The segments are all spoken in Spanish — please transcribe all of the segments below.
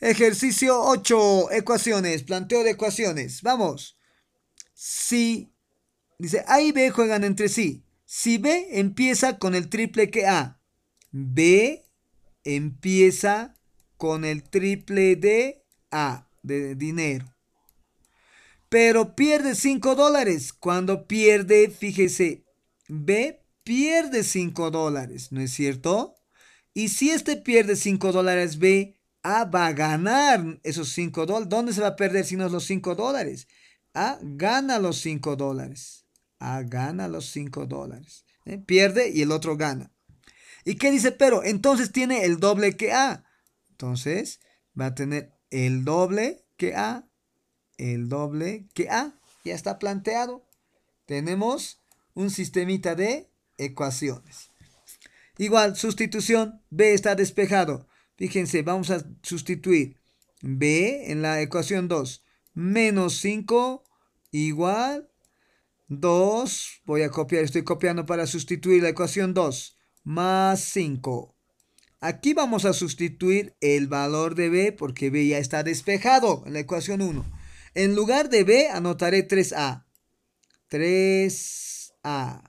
Ejercicio 8. Ecuaciones. Planteo de ecuaciones. Vamos. Si. Dice, A y B juegan entre sí. Si B empieza con el triple que A. B empieza con el triple de A, de dinero. Pero pierde 5 dólares. Cuando pierde, fíjese, B pierde 5 dólares, ¿no es cierto? Y si este pierde 5 dólares, B a va a ganar esos 5 dólares. ¿Dónde se va a perder si no los 5 dólares? A gana los 5 dólares. A gana los 5 dólares. ¿eh? Pierde y el otro gana. ¿Y qué dice pero? Entonces tiene el doble que A. Entonces va a tener el doble que A. El doble que A. Ya está planteado. Tenemos un sistemita de ecuaciones. Igual, sustitución. B está despejado. Fíjense, vamos a sustituir b en la ecuación 2. Menos 5 igual 2. Voy a copiar, estoy copiando para sustituir la ecuación 2. Más 5. Aquí vamos a sustituir el valor de b porque b ya está despejado en la ecuación 1. En lugar de b anotaré 3a. 3a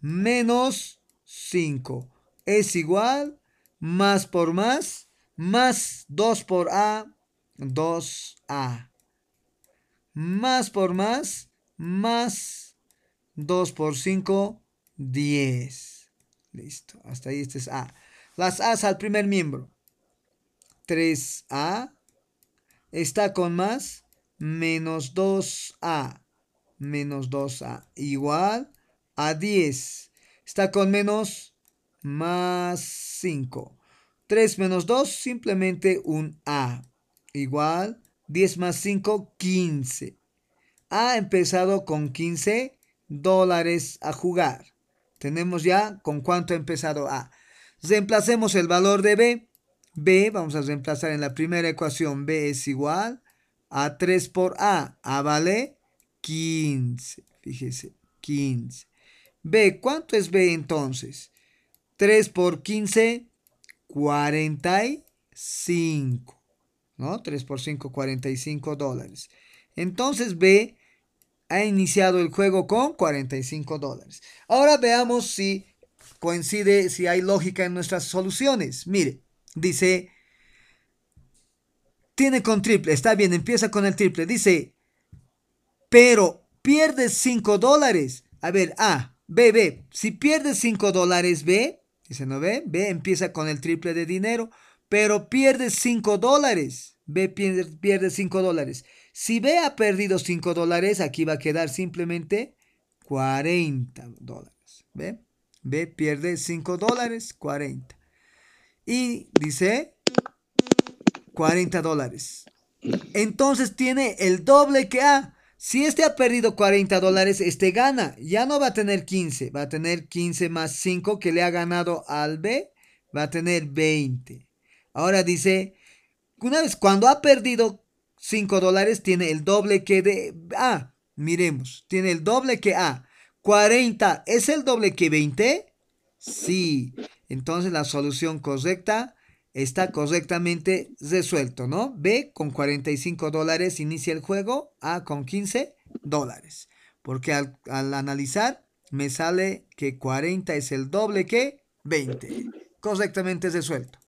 menos 5 es igual más por más, más 2 por A, 2A. Más por más, más 2 por 5, 10. Listo, hasta ahí este es A. Las A's al primer miembro. 3A está con más, menos 2A. Menos 2A igual a 10. Está con menos más 5. 3 menos 2, simplemente un A. Igual, 10 más 5, 15. Ha empezado con 15 dólares a jugar. Tenemos ya con cuánto ha empezado A. Reemplacemos el valor de B. B, vamos a reemplazar en la primera ecuación. B es igual a 3 por A. A vale 15. Fíjese, 15. B, ¿cuánto es B entonces? 3 por 15, 45. ¿No? 3 por 5, 45 dólares. Entonces B ha iniciado el juego con 45 dólares. Ahora veamos si coincide, si hay lógica en nuestras soluciones. Mire, dice, tiene con triple, está bien, empieza con el triple. Dice, pero pierdes 5 dólares. A ver, A, B, B. Si pierdes 5 dólares, B, Dice, ¿no ve? B empieza con el triple de dinero, pero pierde 5 dólares. B pierde 5 dólares. Si B ha perdido 5 dólares, aquí va a quedar simplemente 40 dólares. ¿Ve? B pierde 5 dólares, 40. Y dice 40 dólares. Entonces tiene el doble que A. Si este ha perdido 40 dólares, este gana. Ya no va a tener 15. Va a tener 15 más 5 que le ha ganado al B. Va a tener 20. Ahora dice, una vez cuando ha perdido 5 dólares, tiene el doble que de A. Miremos, tiene el doble que A. 40 es el doble que 20. Sí. Entonces la solución correcta está correctamente resuelto, ¿no? B con 45 dólares inicia el juego, A con 15 dólares. Porque al, al, analizar me sale que 40 es el doble que 20. Correctamente resuelto.